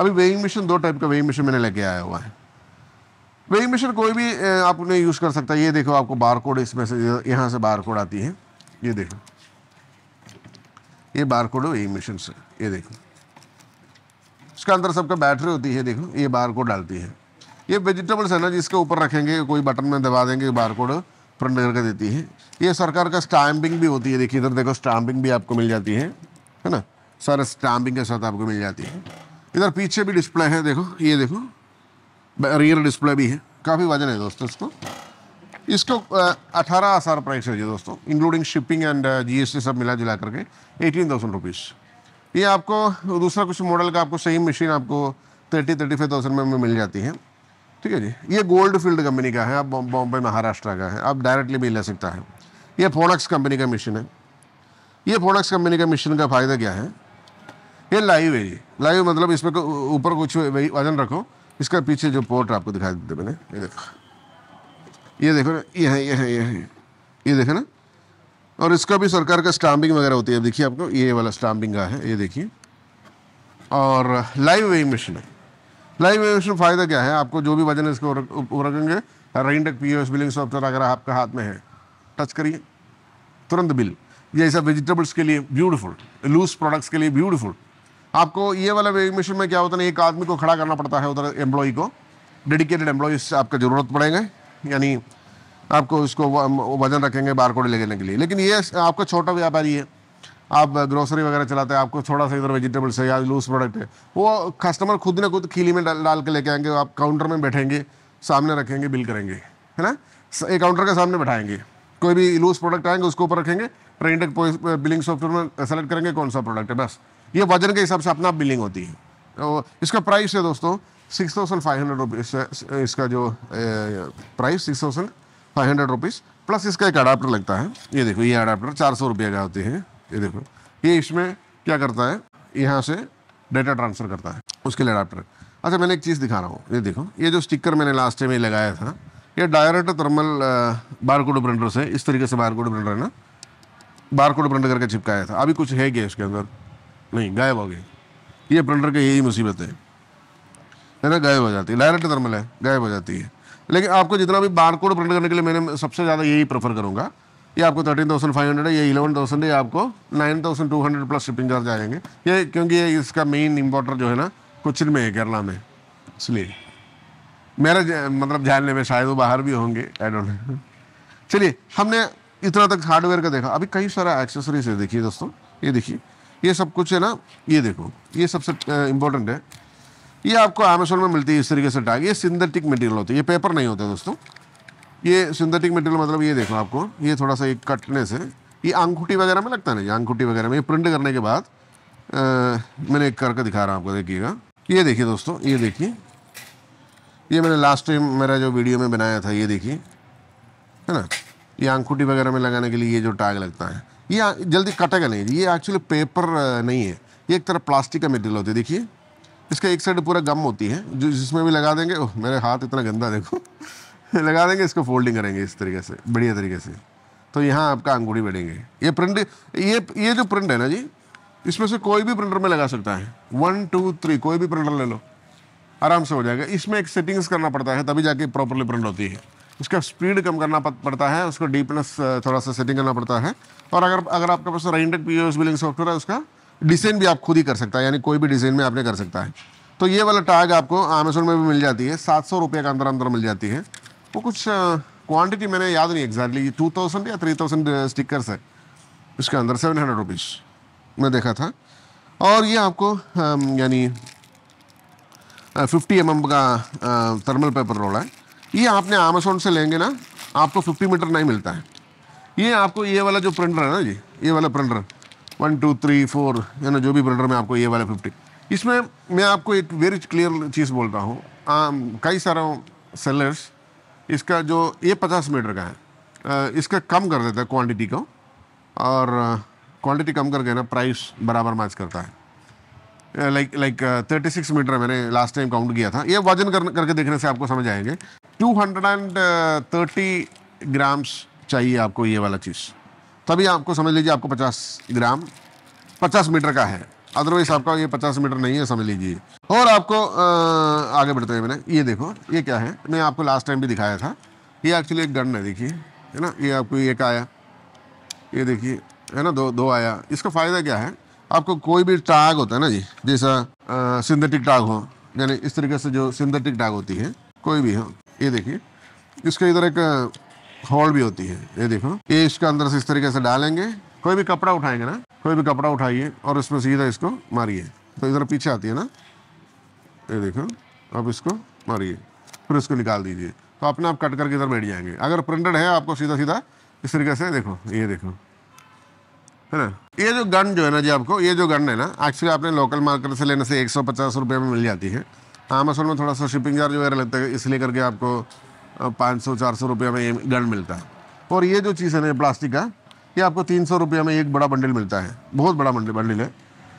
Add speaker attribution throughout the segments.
Speaker 1: अभी weighing machine दो type का वेइंग मशीन मैंने लेके आया हुआ है वेइंग मशीन कोई भी आप उन्हें यूज़ कर सकता है ये देखो आपको बार कोड इसमें से यहाँ से बार कोड आती है ये देखो ये बार कोड है वेइंग मशीन से ये देखो इसका अंदर सबका बैटरी होती है देखो ये बार कोड डालती है ये वेजिटेबल्स है ना जिसके ऊपर रखेंगे कोई बटन में दबा देंगे बार कोड प्रिंट करके देती है ये सरकार का स्टैम्पिंग भी होती है देखिए इधर देखो स्टैम्पिंग भी आपको मिल जाती है है ना सारे स्टैम्पिंग के साथ आपको मिल जाती है इधर पीछे भी डिस्प्ले है देखो ये देखो रियर डिस्प्ले भी है काफ़ी वजन है दोस्तों इसको इसको अठारह हज़ार प्राइस है दोस्तों इंक्लूडिंग शिपिंग एंड जीएसटी सब मिला जुला करके एटीन थाउजेंड रुपीज़ ये आपको दूसरा कुछ मॉडल का आपको सेम मशीन आपको थर्टी थर्टी फाइव थाउजेंड में मिल जाती है ठीक है जी ये गोल्ड फील्ड कंपनी का है आप बॉम्बे महाराष्ट्र का है आप डायरेक्टली भी ले सकता है ये फोनक्स कंपनी का मशीन है ये फोनक्स कंपनी का मशीन का फ़ायदा क्या है ये लाइव है ये लाइव मतलब इसमें ऊपर कुछ वजन रखो इसका पीछे जो पोर्ट आपको दिखाई देते मैंने ये देखो ये देखो ना ये है ये है ये है ये देखो ना और इसका भी सरकार का स्टाम्पिंग वगैरह होती है देखिए आपको ये वाला स्टाम्पिंग का है ये देखिए और लाइव वे मशीन है लाइव वे मशीन फ़ायदा क्या है आपको जो भी वजन है इसको रखेंगे Rentech P O S billing software अगर आपका हाथ में है टच करिए तुरंत बिल जैसा वेजिटेबल्स के लिए ब्यूटीफुल लूज प्रोडक्ट्स के लिए ब्यूटीफुल आपको ये वाला वेविंग मशीन में क्या होता है ना एक आदमी को खड़ा करना पड़ता है उधर एम्प्लॉय को डेडिकेटेड एम्प्लॉयज़ आपका ज़रूरत पड़ेंगे यानी आपको इसको वजन रखेंगे बार ले जाने के लिए लेकिन ये आपका छोटा व्यापारी है आप ग्रोसरी वगैरह चलाते हैं आपको थोड़ा सा इधर वेजिटेबल्स है या लूज प्रोडक्ट है वो कस्टमर खुद ना खुद खीली में डाल, डाल के लेके आएंगे आप काउंटर में बैठेंगे सामने रखेंगे बिल करेंगे है ना एक काउंटर के सामने बैठाएंगे कोई भी लूज प्रोडक्ट आएंगे उसके ऊपर रखेंगे प्रिंट बिलिंग सॉफ्टवेयर में सेलेक्ट करेंगे कौन सा प्रोडक्ट है बस ये वजन के हिसाब से अपना बिलिंग होती है तो इसका प्राइस है दोस्तों six thousand five hundred rupees इसका जो price six thousand five hundred rupees plus इसका एक अडाप्टर लगता है ये देखो ये अडाप्टर चार सौ रुपये का होते हैं ये देखो ये इसमें क्या करता है यहाँ से डेटा ट्रांसफ़र करता है उसके लिए अडाप्टर अच्छा मैंने एक चीज़ दिखा रहा हूँ ये देखो ये जो स्टिकर मैंने लास्ट टाइम ये लगाया था ये डायरेक्ट थर्मल कोड प्रिंटर से इस तरीके से कोड प्रिंटर है ना कोड प्रिंट करके चिपकाया था अभी कुछ है क्या इसके अंदर नहीं गायब हो गए ये प्रिंटर की यही मुसीबत है है ना गायब हो जाती है डायरेक्ट थर्मल तो है गायब हो जाती है लेकिन आपको जितना भी बार कोड प्रिंट करने के लिए मैंने सबसे ज़्यादा यही प्रेफर करूँगा ये आपको थर्टीन थाउजेंड फाइव हंड्रेड है ये इलेवन थाउजेंड है आपको nine thousand two hundred plus shipping charge आएंगे ये क्योंकि ये इसका मेन इंपोर्टर जो है ना कोचिन में है केरला में इसलिए मेरा मतलब जानने में शायद वो बाहर भी होंगे आई डोंट चलिए हमने इतना तक हार्डवेयर का देखा अभी कई सारा एक्सेसरीज है देखिए दोस्तों ये देखिए ये सब कुछ है ना ये देखो ये सबसे इम्पोर्टेंट है ये आपको अमेजोन में मिलती है इस तरीके से टैग ये सिंथेटिक मटेरियल होती है ये पेपर नहीं होता दोस्तों ये सिंथेटिक मटेरियल मतलब ये देखो आपको ये थोड़ा सा एक कटने से ये अंगूठी वगैरह में लगता है ना अंगूठी वगैरह में ये प्रिंट करने के बाद आ, मैंने एक करके दिखा रहा हूँ आपको देखिएगा ये देखिए दोस्तों ये देखिए ये मैंने लास्ट टाइम मेरा जो वीडियो में बनाया था ये देखिए है ना ये अंगूठी वगैरह में लगाने के लिए ये जो टैग लगता है ये जल्दी कटेगा नहीं ये एक्चुअली पेपर नहीं है ये एक तरह प्लास्टिक का मेटेरियल होती है देखिए इसका एक साइड पूरा गम होती है जो जिसमें भी लगा देंगे ओह मेरे हाथ इतना गंदा देखो लगा देंगे इसको फोल्डिंग करेंगे इस तरीके से बढ़िया तरीके से तो यहाँ आपका अंगूठी बढ़ेंगे ये प्रिंट ये ये जो प्रिंट है ना जी इसमें से कोई भी प्रिंटर में लगा सकता है वन टू थ्री कोई भी प्रिंटर ले लो आराम से हो जाएगा इसमें एक सेटिंग्स करना पड़ता है तभी जाके प्रॉपरली प्रिंट होती है उसका स्पीड कम करना पड़ता है उसको डीपनेस थोड़ा सा सेटिंग करना पड़ता है और अगर अगर आपके पास हंड्रेड पी बिलिंग सॉफ्टवेयर है उसका डिज़ाइन भी आप खुद ही कर सकता है यानी कोई भी डिज़ाइन में आपने कर सकता है तो ये वाला टैग आपको अमेजोन में भी मिल जाती है सात सौ रुपये के अंदर अंदर मिल जाती है वो कुछ क्वांटिटी मैंने याद नहीं एग्जैक्टली टू थाउजेंड या थ्री थाउजेंड स्टिकर्स है उसके अंदर सेवन हंड्रेड रुपीज़ में देखा था और ये आपको यानी फिफ्टी एम एम का थर्मल पेपर रोल है ये आपने अमेजोन से लेंगे ना आपको 50 मीटर नहीं मिलता है ये आपको ये वाला जो प्रिंटर है ना जी ये वाला printer one two three four है ना जो भी प्रिंटर में आपको ये वाला फिफ्टी इसमें मैं आपको एक वेरी क्लियर चीज़ बोलता हूँ कई सारा सेलर्स इसका जो ये पचास मीटर का है आ, इसका कम कर देता है क्वान्टिटी को और क्वान्टिटी कम करके ना प्राइस बराबर मैच करता है like like thirty six metre मैंने लास्ट टाइम काउंट किया था ये वजन कर, करके देखने से आपको समझ आएंगे two hundred and thirty grams चाहिए आपको ये वाला चीज़ तभी आपको समझ लीजिए आपको पचास ग्राम पचास मीटर का है अदरवाइज आपका ये पचास मीटर नहीं है समझ लीजिए और आपको आ, uh, आगे बढ़ते हैं मैंने ये देखो ये क्या है मैं आपको लास्ट टाइम भी दिखाया था ये एक्चुअली एक गन है देखिए है ना ये आपको एक आया ये देखिए है ना दो दो आया इसका फ़ायदा क्या है आपको कोई भी टाग होता है ना जी जैसा सिंथेटिक टाग हो यानी इस तरीके से जो सिंथेटिक टाग होती है कोई भी हो ये देखिए इसके इधर एक होल भी होती है ये देखो ये इसके अंदर से इस तरीके से डालेंगे कोई भी कपड़ा उठाएंगे ना कोई भी कपड़ा उठाइए और इसमें सीधा इसको मारिए तो इधर पीछे आती है ना ये देखो आप इसको मारिए फिर इसको निकाल दीजिए तो अपने आप कट करके इधर बैठ जाएंगे अगर प्रिंटेड है आपको सीधा सीधा इस तरीके से देखो ये देखो है ना ये जो गन जो है ना जी आपको ये जो गन है ना एक्चुअली आपने लोकल मार्केट से लेने से एक सौ पचास रुपये में मिल जाती है अमेजोन में थोड़ा सा शिपिंग चार्ज वगैरह लगता है इसलिए करके आपको पाँच सौ चार सौ रुपये में ये गन मिलता है और ये जो चीज़ है ना प्लास्टिक का ये आपको तीन सौ रुपये में एक बड़ा बंडल मिलता है बहुत बड़ा बंडल बंडल है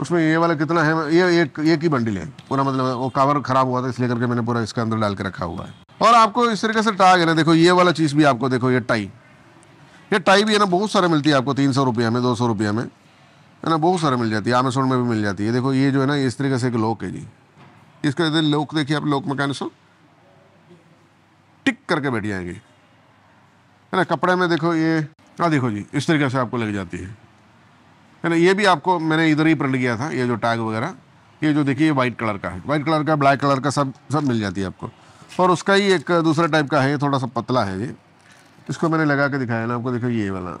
Speaker 1: उसमें ये वाला कितना है ये एक एक ही बंडल है पूरा मतलब वो कवर ख़राब हुआ था इसलिए करके मैंने पूरा इसके अंदर डाल के रखा हुआ है और आपको इस तरीके से टाग है ना देखो ये वाला चीज़ भी आपको देखो ये टाई ये टाई भी है ना बहुत सारे मिलती है आपको तीन सौ रुपये में दो सौ रुपये में है ना बहुत सारे मिल जाती है आमेसोन में भी मिल जाती है देखो ये जो है ना इस तरीके से एक लोक है जी इसके अंदर लोक तो देखिए आप लोक मैकेनिसम टिक करके बैठ जाएंगे है ना कपड़े में देखो ये हाँ देखो जी इस तरीके से आपको लग जाती है है ना ये भी आपको मैंने इधर ही प्रिंट किया था ये जो टैग वगैरह ये जो देखिए वाइट कलर का है वाइट कलर का ब्लैक कलर का सब सब मिल जाती है आपको और उसका ही एक दूसरा टाइप का है थोड़ा सा पतला है ये इसको मैंने लगा के दिखाया ना आपको देखो ये वाला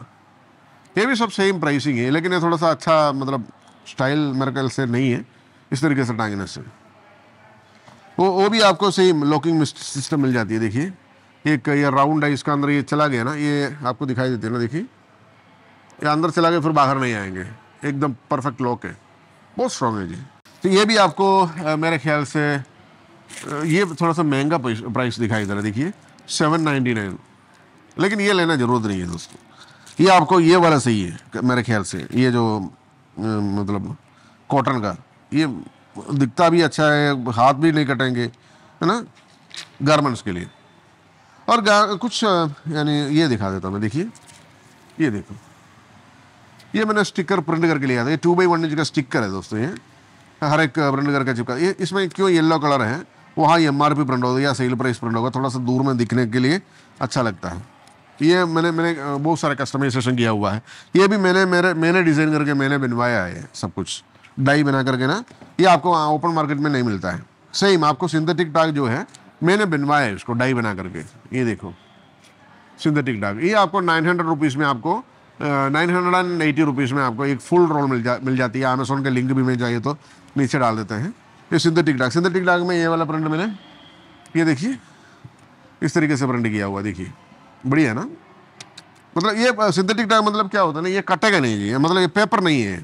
Speaker 1: ये भी सब सेम प्राइसिंग है लेकिन ये थोड़ा सा अच्छा मतलब स्टाइल मेरे ख्याल से नहीं है इस तरीके से टांगने से वो वो भी आपको सेम लॉकिंग सिस्टम मिल जाती है देखिए एक ये राउंड है इसका अंदर ये चला गया ना ये आपको दिखाई देती है ना देखिए ये अंदर चला गया फिर बाहर नहीं आएंगे एकदम परफेक्ट लॉक है बहुत स्ट्रॉन्ग है जी तो ये भी आपको मेरे ख्याल से ये थोड़ा सा महंगा प्राइस दिखाई दे रहा है देखिए सेवन नाइन्टी नाइन लेकिन ये लेना ज़रूरत नहीं है दोस्तों ये आपको ये वाला सही है मेरे ख्याल से ये जो मतलब कॉटन का ये दिखता भी अच्छा है हाथ भी नहीं कटेंगे है ना गारमेंट्स के लिए और कुछ यानी ये दिखा देता मैं देखिए ये देखो ये मैंने स्टिकर प्रिंट करके लिया था ये टू बाई वन इंच का स्टिकर है दोस्तों ये हर एक प्रिंट करके चिपका ये इसमें क्यों येलो कलर है वहाँ आर पी प्रिंट होगा या सेल प्राइस प्रिंट होगा थोड़ा सा दूर में दिखने के लिए अच्छा लगता है ये मैंने मैंने बहुत सारा कस्टमाइजेशन किया हुआ है ये भी मैंने मेरे मैंने डिज़ाइन करके मैंने बनवाया है सब कुछ डाई बना करके ना ये आपको ओपन मार्केट में नहीं मिलता है सेम आपको सिंथेटिक टाग जो है मैंने बनवाया है उसको डाई बना करके ये देखो सिंथेटिक टाग ये आपको नाइन हंड्रेड रुपीज़ में आपको nine hundred and eighty rupees में आपको एक फुल रोल मिल जा मिल जाती है अमेजोन के लिंक भी मिल जाइए तो नीचे डाल देते हैं ये सिंथेटिक डाग सिंथेटिक डाग में ये वाला प्रिंट मैंने ये देखिए इस तरीके से प्रिंट किया हुआ देखिए बढ़िया ना मतलब ये सिंथेटिक टायर मतलब क्या होता है ना ये कटेगा नहीं ये मतलब ये पेपर नहीं है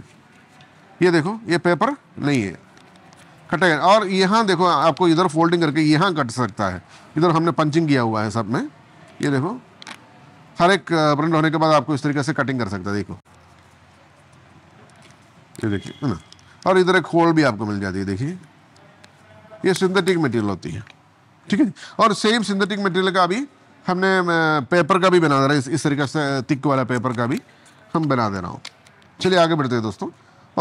Speaker 1: ये देखो ये पेपर नहीं है कटेगा और यहाँ देखो आपको इधर फोल्डिंग करके यहाँ कट सकता है इधर हमने पंचिंग किया हुआ है सब में ये देखो हर एक प्रिंट होने के बाद आपको इस तरीके से कटिंग कर सकता है देखो ये देखिए है ना और इधर एक होल भी आपको मिल जाती है देखिए ये सिंथेटिक मटेरियल होती है ठीक है और सेम सिंथेटिक मटेरियल का अभी हमने पेपर का भी बना दे रहा है इस, इस तरीके से तिक वाला पेपर का भी हम बना दे रहा हूँ चलिए आगे बढ़ते हैं दोस्तों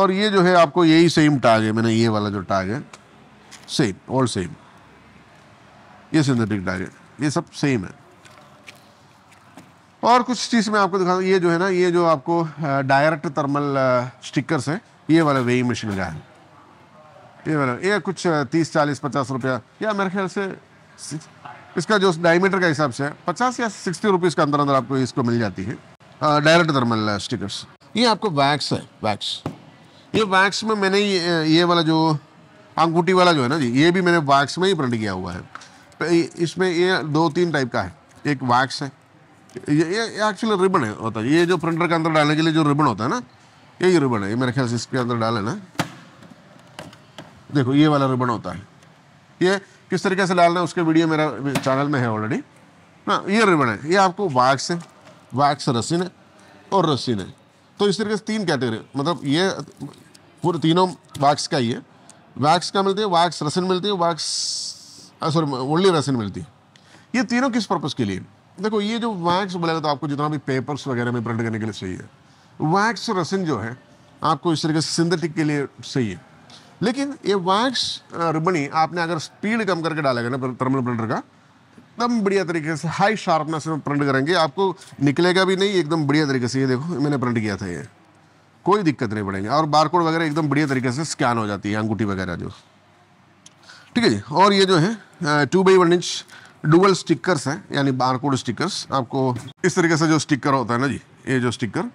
Speaker 1: और ये जो है आपको यही सेम टाग है मैंने ये वाला जो टाग है सेम और सेम ये सिंथेटिक टाग है ये सब सेम है और कुछ चीज़ मैं आपको दिखा ये जो है ना ये जो आपको डायरेक्ट थर्मल स्टिकर्स है ये वाला वेई मशीन का है ये वाला ये कुछ तीस चालीस पचास रुपया या मेरे ख्याल से इसका जो डायमीटर का हिसाब से पचास या सिक्सटी रुपीज़ के अंदर अंदर आपको इसको मिल जाती है डायरेक्ट थर्मल स्टिकर्स ये आपको वैक्स है वैक्स ये वैक्स में मैंने ये वाला जो अंगूठी वाला जो है ना जी ये भी मैंने वैक्स में ही प्रिंट किया हुआ है तो इसमें ये दो तीन टाइप का है एक वैक्स है ये ये एक्चुअली रिबन है होता है ये जो प्रिंटर के अंदर डालने के लिए जो रिबन होता है ना यही रिबन है ये मेरे ख्याल से इसके अंदर डाले ना देखो ये वाला रिबन होता है ये किस तरीके से डालना है उसके वीडियो मेरा चैनल में है ऑलरेडी ना हाँ, ये रिबन है ये आपको वैक्स है वैक्स रसिन है और रसिन है तो इस तरीके से तीन कैटेगरी मतलब ये पूरे तीनों वैक्स का ही है वैक्स का मिलती है वैक्स रसिन मिलती है वैक्स सॉरी ओनली रसिन मिलती है ये तीनों किस पर्पज़ के लिए देखो ये जो वैक्स बोलेगा तो आपको जितना भी पेपर्स वगैरह में प्रिंट करने के लिए सही है वैक्स रसिन जो है आपको इस तरीके से सिंथेटिक के लिए सही है लेकिन ये वैक्स रिबनी आपने अगर स्पीड कम करके डालेगा ना थर्मल प्रिंटर का एकदम बढ़िया तरीके से हाई शार्पनेस में प्रिंट करेंगे आपको निकलेगा भी नहीं एकदम बढ़िया तरीके से ये देखो मैंने प्रिंट किया था ये कोई दिक्कत नहीं पड़ेगी और बारकोड वगैरह एकदम बढ़िया तरीके से स्कैन हो जाती है अंगूठी वगैरह जो ठीक है जी और ये जो है two by one inch dual stickers हैं यानी बारकोड स्टिकर्स आपको इस तरीके से जो स्टिकर होता है ना जी ये जो स्टिकर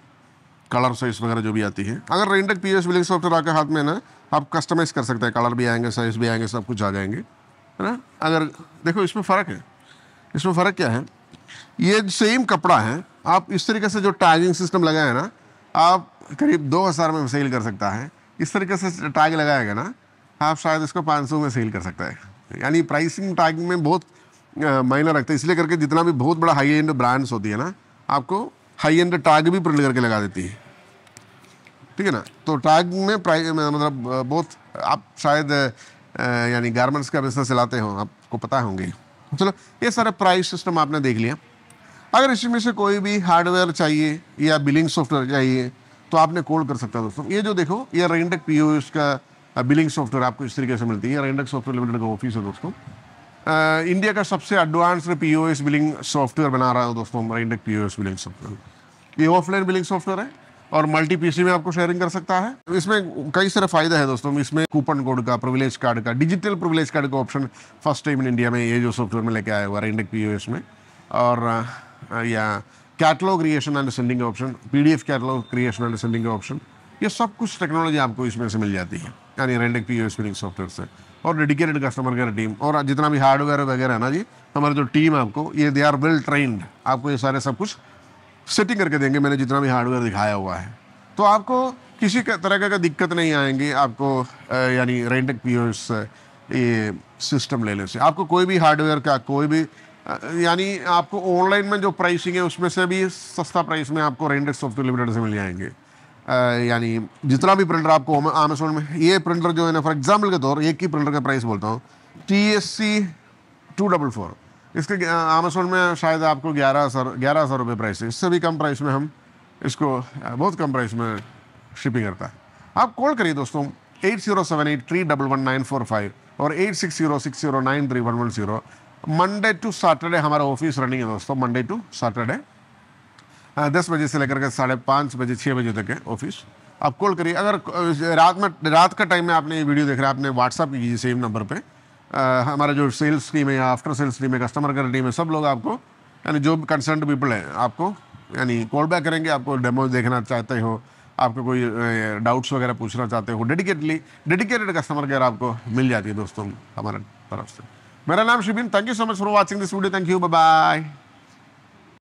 Speaker 1: कलर साइज वगैरह जो भी आती है अगर Rentech P S billing software आपके हाथ में ना आप कस्टमाइज़ कर सकते हैं कलर भी आएंगे साइज़ भी आएंगे सब कुछ आ जाएंगे है ना अगर देखो इसमें फ़र्क है इसमें फ़र्क क्या है ये सेम कपड़ा है आप इस तरीके से जो टैगिंग सिस्टम लगाए ना आप करीब दो हज़ार में सेल कर सकता है इस तरीके से टैग लगाएगा ना आप शायद इसको पाँच सौ में सेल कर सकता है यानी प्राइसिंग टैग में बहुत मायने रखता है इसलिए करके जितना भी बहुत बड़ा हाई एंड ब्रांड्स होती है ना आपको हाई एंड टैग भी प्रिंट करके लगा देती है ठीक है ना तो टैग में मतलब बहुत आप शायद यानी गारमेंट्स का बिजनेस चलाते हो आपको पता होंगे चलो ये सारा प्राइस सिस्टम आपने देख लिया अगर इसमें से कोई भी हार्डवेयर चाहिए या बिलिंग सॉफ्टवेयर चाहिए तो आपने कॉल कर सकते हो दोस्तों ये जो देखो ये रेंडक पी का बिलिंग सॉफ्टवेयर आपको इस तरीके से मिलती है रेंडक सॉफ्टवेयर लिमिटेड का ऑफिस है दोस्तों इंडिया का सबसे एडवांस्ड पी बिलिंग सॉफ्टवेयर बना रहा है दोस्तों रेंडक पी बिलिंग सॉफ्टवेयर ये ऑफलाइन बिलिंग सॉफ्टवेयर है और मल्टी पीसी में आपको शेयरिंग कर सकता है इसमें कई सारे फायदे हैं दोस्तों इसमें कूपन कोड का प्रिविलेज कार्ड का डिजिटल प्रिविलेज कार्ड का option first time in India में ये जो सॉफ्टवेयर में लेके आया हुआ है इंडेक पी में और uh, या catalogue creation and sending option P D F catalogue creation and sending option ये सब कुछ टेक्नोलॉजी आपको इसमें से मिल जाती है यानी रेंडेक पी यू सॉफ्टवेयर से और डेडिकेटेड कस्टमर केयर टीम और जितना भी हार्डवेयर वगैरह है ना जी हमारी जो टीम आपको ये दे आर वेल ट्रेंड आपको ये सारे सब कुछ सेटिंग करके देंगे मैंने जितना भी हार्डवेयर दिखाया हुआ है तो आपको किसी तरह का, दिक्कत नहीं आएंगी आपको यानी रेंटेक पीओएस ये सिस्टम लेने से आपको कोई भी हार्डवेयर का कोई भी यानी आपको ऑनलाइन में जो प्राइसिंग है उसमें से भी सस्ता प्राइस में आपको रेंटेड सॉफ्टवेयर लिमिटेड से मिल जाएंगे यानी जितना भी प्रिंटर आपको अमेजोन में ये प्रिंटर जो है ना फॉर एग्जाम्पल के तौर एक ही प्रिंटर का प्राइस बोलता हूँ T S C two double four इसके अमेजोन में शायद आपको ग्यारह सौ ग्यारह हज़ार रुपये प्राइस है इससे भी कम प्राइस में हम इसको बहुत कम प्राइस में शिपिंग करता है आप कॉल करिए दोस्तों eight zero seven eight three double one nine four five और eight six zero six zero nine three one one zero Monday to Saturday हमारा ऑफिस रनिंग है दोस्तों मंडे टू सैटरडे दस बजे से लेकर के साढ़े पाँच बजे छः बजे तक है ऑफिस आप कॉल करिए अगर रात में रात का टाइम में आपने ये वीडियो देख रहा है आपने व्हाट्सअप कीजिए सेम नंबर पर आ, हमारा जो सेल्स टीम है या आफ्टर सेल्स टीम है कस्टमर केयर टीम है सब लोग आपको यानी जो कंसर्न पीपल हैं आपको यानी कॉल बैक करेंगे आपको डेमोज देखना चाहते हो आपको कोई डाउट्स वगैरह पूछना चाहते हो डेडिकेटली डेडिकेटेड कस्टमर केयर आपको मिल जाती है दोस्तों हमारे तरफ से मेरा नाम Shibin thank you so much for watching this video thank you bye